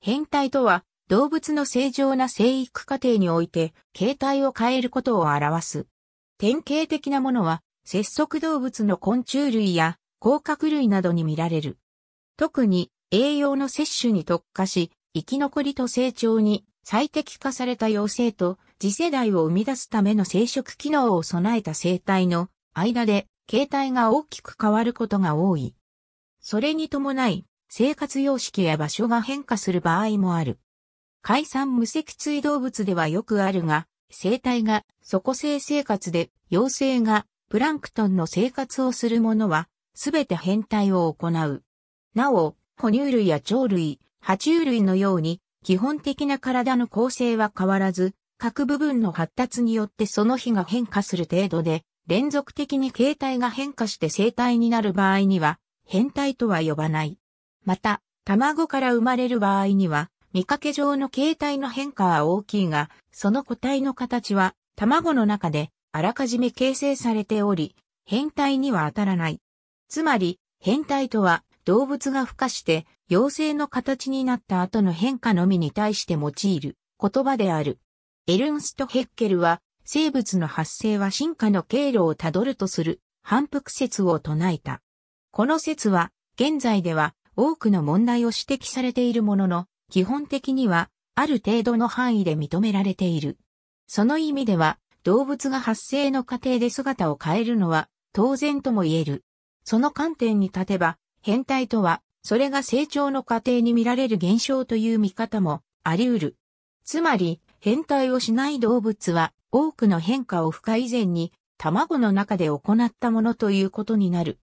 変態とは、動物の正常な生育過程において、形態を変えることを表す。典型的なものは、節足動物の昆虫類や、甲殻類などに見られる。特に、栄養の摂取に特化し、生き残りと成長に最適化された幼生と次世代を生み出すための生殖機能を備えた生態の間で形態が大きく変わることが多い。それに伴い生活様式や場所が変化する場合もある。海産無脊椎動物ではよくあるが、生態が底性生活で、幼生がプランクトンの生活をするものは、すべて変態を行う。なお、哺乳類や鳥類、爬虫類のように、基本的な体の構成は変わらず、各部分の発達によってその日が変化する程度で、連続的に形態が変化して生態になる場合には、変態とは呼ばない。また、卵から生まれる場合には、見かけ上の形態の変化は大きいが、その個体の形は、卵の中で、あらかじめ形成されており、変態には当たらない。つまり、変態とは、動物が孵化して、陽性の形になった後の変化のみに対して用いる言葉である。エルンスト・ヘッケルは、生物の発生は進化の経路をたどるとする反復説を唱えた。この説は、現在では多くの問題を指摘されているものの、基本的には、ある程度の範囲で認められている。その意味では、動物が発生の過程で姿を変えるのは、当然とも言える。その観点に立てば、変態とは、それが成長の過程に見られる現象という見方もあり得る。つまり、変態をしない動物は、多くの変化を不可以前に、卵の中で行ったものということになる。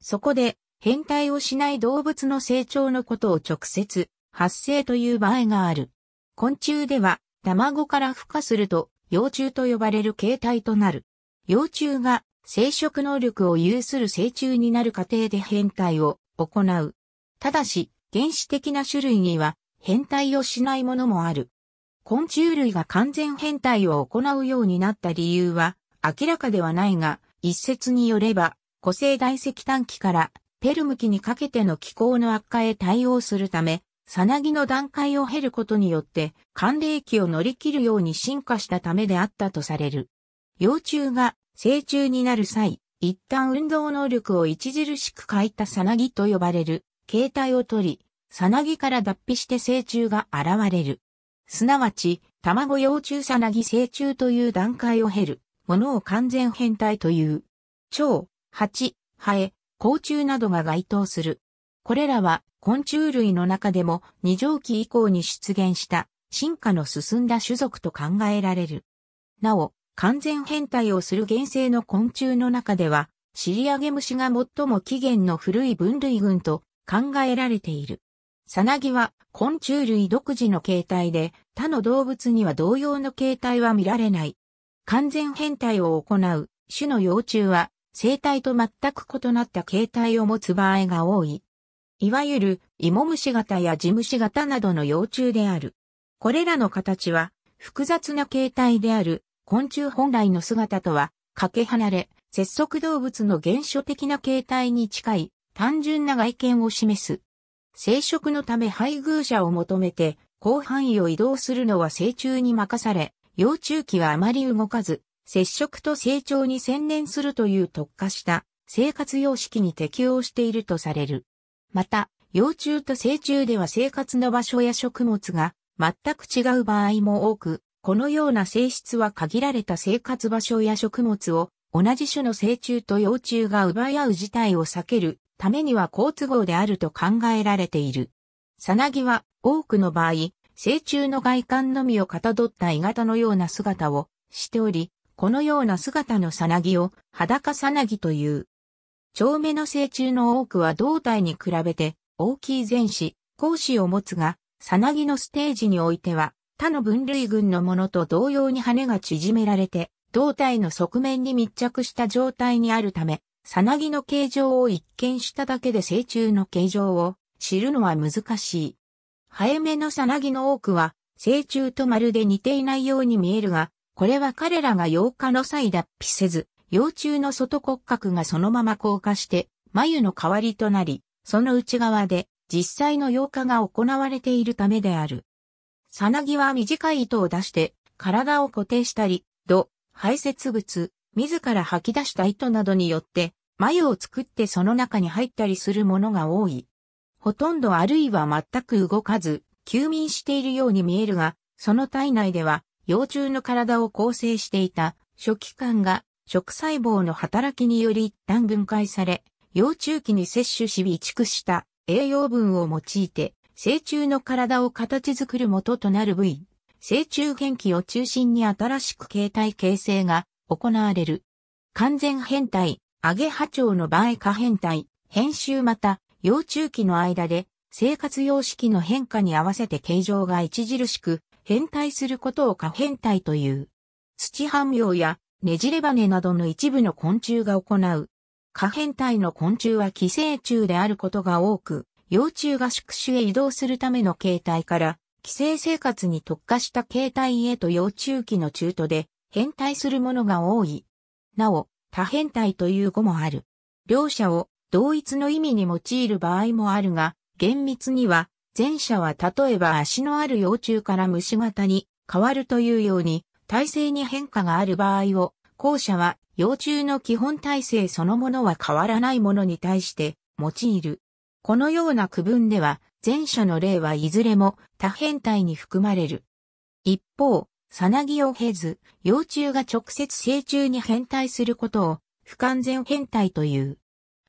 そこで、変態をしない動物の成長のことを直接、発生という場合がある。昆虫では、卵から孵化すると、幼虫と呼ばれる形態となる。幼虫が生殖能力を有する成虫になる過程で変態を行う。ただし、原始的な種類には変態をしないものもある。昆虫類が完全変態を行うようになった理由は明らかではないが、一説によれば、個性大石炭期からペルム期にかけての気候の悪化へ対応するため、サナギの段階を経ることによって、寒冷期を乗り切るように進化したためであったとされる。幼虫が成虫になる際、一旦運動能力を著しく欠いたサナギと呼ばれる形態を取り、サナギから脱皮して成虫が現れる。すなわち、卵幼虫サナギ成虫という段階を経る、ものを完全変態という。蝶、蜂、ハエ、甲虫などが該当する。これらは昆虫類の中でも二条期以降に出現した進化の進んだ種族と考えられる。なお、完全変態をする原生の昆虫の中では、シリアゲムシが最も起源の古い分類群と考えられている。サナギは昆虫類独自の形態で、他の動物には同様の形態は見られない。完全変態を行う種の幼虫は生態と全く異なった形態を持つ場合が多い。いわゆる、芋虫型や地虫型などの幼虫である。これらの形は、複雑な形態である、昆虫本来の姿とは、かけ離れ、節足動物の原初的な形態に近い、単純な外見を示す。生殖のため配偶者を求めて、広範囲を移動するのは成虫に任され、幼虫期はあまり動かず、接触と成長に専念するという特化した生活様式に適応しているとされる。また、幼虫と成虫では生活の場所や食物が全く違う場合も多く、このような性質は限られた生活場所や食物を同じ種の成虫と幼虫が奪い合う事態を避けるためには好都合であると考えられている。サナギは多くの場合、成虫の外観のみをかたどった鋳型のような姿をしており、このような姿のサナギを裸サナギという。長目の成虫の多くは胴体に比べて大きい前肢、後肢を持つが、サナギのステージにおいては他の分類群のものと同様に羽が縮められて、胴体の側面に密着した状態にあるため、サナギの形状を一見しただけで成虫の形状を知るのは難しい。早めのサナギの多くは、成虫とまるで似ていないように見えるが、これは彼らが8日の際脱皮せず、幼虫の外骨格がそのまま硬化して、眉の代わりとなり、その内側で実際の8日が行われているためである。サナギは短い糸を出して、体を固定したり、土、排泄物、自ら吐き出した糸などによって、眉を作ってその中に入ったりするものが多い。ほとんどあるいは全く動かず、休眠しているように見えるが、その体内では幼虫の体を構成していた初期間が食細胞の働きにより一旦分解され、幼虫期に摂取し備蓄した栄養分を用いて、成虫の体を形作る元となる部位、成虫元気を中心に新しく形態形成が行われる。完全変態、アゲハチョウの場合可変態、編集また、幼虫期の間で、生活様式の変化に合わせて形状が著しく変態することを可変態という。土半妙やねじれ羽などの一部の昆虫が行う。可変態の昆虫は寄生虫であることが多く、幼虫が宿主へ移動するための形態から、寄生生活に特化した形態へと幼虫期の中途で変態するものが多い。なお、多変態という語もある。両者を同一の意味に用いる場合もあるが、厳密には前者は例えば足のある幼虫から虫型に変わるというように、体制に変化がある場合を、後者は幼虫の基本体制そのものは変わらないものに対して用いる。このような区分では、前者の例はいずれも多変態に含まれる。一方、さなぎを経ず、幼虫が直接成虫に変態することを不完全変態という。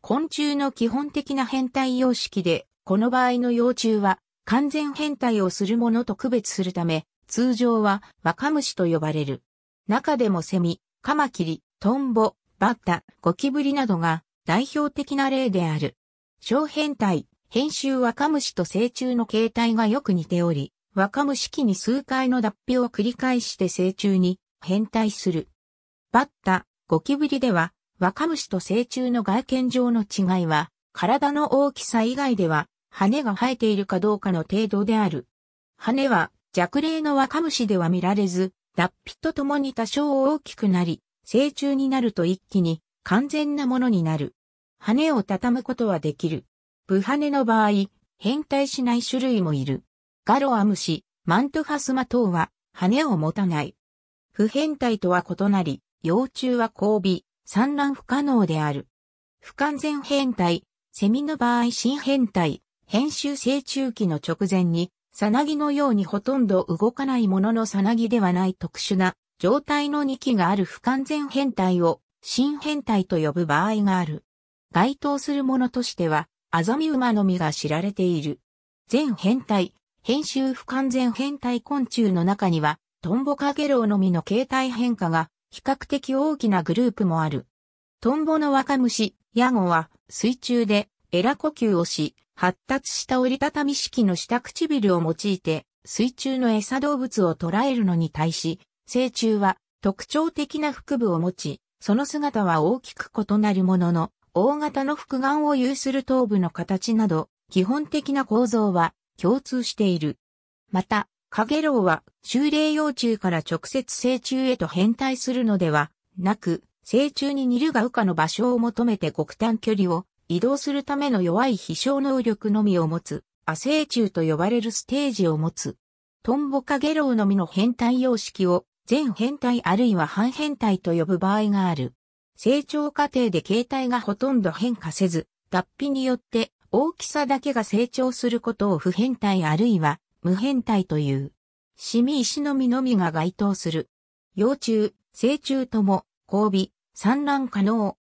昆虫の基本的な変態様式でこの場合の幼虫は完全変態をするものと区別するため、通常は若虫と呼ばれる。中でもセミ、カマキリ、トンボ、バッタ、ゴキブリなどが代表的な例である。小変態、編集若虫と成虫の形態がよく似ており、若虫期に数回の脱皮を繰り返して成虫に変態する。バッタ、ゴキブリでは、若虫と成虫の外見上の違いは、体の大きさ以外では羽が生えているかどうかの程度である。羽は弱霊の若虫では見られず、脱皮とともに多少大きくなり、成虫になると一気に完全なものになる。羽を畳むことはできる。ブハネの場合、変態しない種類もいる。ガロアムシ、マントファスマ等は羽を持たない。不変態とは異なり、幼虫は交尾、産卵不可能である。不完全変態、セミの場合新変態、編集成中期の直前に、サナギのようにほとんど動かないもののサナギではない特殊な状態の2期がある不完全変態を新変態と呼ぶ場合がある。該当するものとしては、アザミウマのみが知られている。全変態、編集不完全変態昆虫の中には、トンボカゲロウのみの形態変化が比較的大きなグループもある。トンボの若虫、ヤゴは水中でエラ呼吸をし、発達した折りたたみ式の下唇を用いて水中の餌動物を捕らえるのに対し、成虫は特徴的な腹部を持ち、その姿は大きく異なるものの、大型の複眼を有する頭部の形など、基本的な構造は共通している。また、カゲロウは、修霊幼虫から直接成虫へと変態するのではなく、成虫に似るが羽化の場所を求めて極端距離を移動するための弱い飛翔能力のみを持つ、亜生中と呼ばれるステージを持つ。トンボカゲロウのみの変態様式を、全変態あるいは半変態と呼ぶ場合がある。成長過程で形態がほとんど変化せず、脱皮によって大きさだけが成長することを不変態あるいは無変態という。シミ石のみのみが該当する。幼虫、成虫とも、交尾、産卵可能。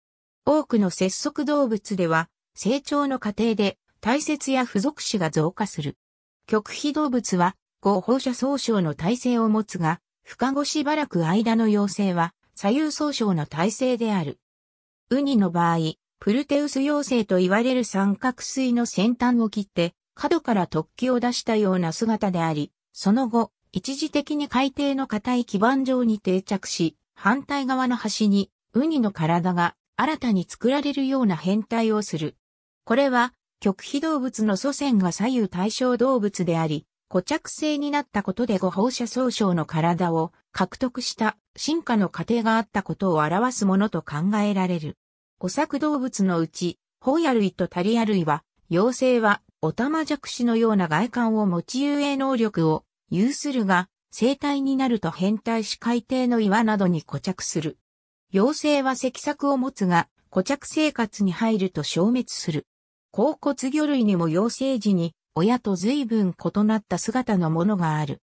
多くの節足動物では、成長の過程で体節や付属子が増加する。極秘動物は、後放射総称の体制を持つが、深後しばらく間の妖精は、左右総称の体制である。ウニの場合、プルテウス妖精と言われる三角錐の先端を切って、角から突起を出したような姿であり、その後、一時的に海底の硬い基板上に定着し、反対側の端にウニの体が新たに作られるような変態をする。これは、極秘動物の祖先が左右対称動物であり、固着性になったことで誤放射総称の体を獲得した進化の過程があったことを表すものと考えられる。五作動物のうち、ホヤ類とタリア類は、妖精はオタマジャクシのような外観を持ち遊泳能力を有するが、生体になると変態し海底の岩などに固着する。妖精は脊索を持つが、固着生活に入ると消滅する。甲骨魚類にも妖精時に、親と随分異なった姿のものがある。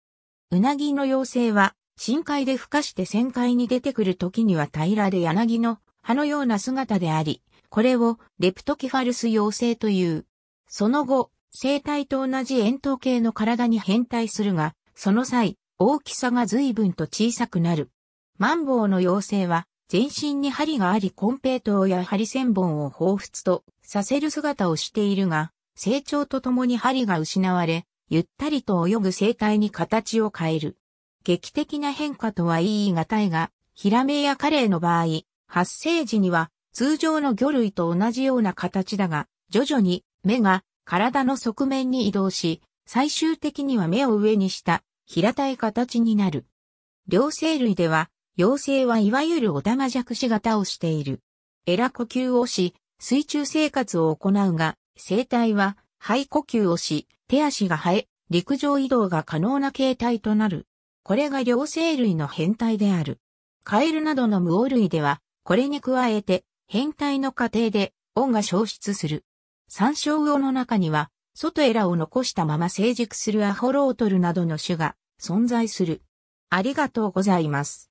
うなぎの妖精は、深海で孵化して旋海に出てくる時には平らで柳の葉のような姿であり、これをレプトキファルス妖精という。その後、生体と同じ円筒形の体に変態するが、その際、大きさが随分と小さくなる。マンボウの妖精は、全身に針がありコンペイトウや針千本を彷彿とさせる姿をしているが、成長とともに針が失われ、ゆったりと泳ぐ生態に形を変える。劇的な変化とは言い難いが、ヒラメやカレイの場合、発生時には通常の魚類と同じような形だが、徐々に目が体の側面に移動し、最終的には目を上にした平たい形になる。両生類では妖精はいわゆるおたマジャクシ型をしている。エラ呼吸をし、水中生活を行うが、生体は肺呼吸をし、手足が生え、陸上移動が可能な形態となる。これが両生類の変態である。カエルなどの無王類では、これに加えて、変態の過程で、恩が消失する。山椒魚の中には、外エラを残したまま成熟するアホロートルなどの種が存在する。ありがとうございます。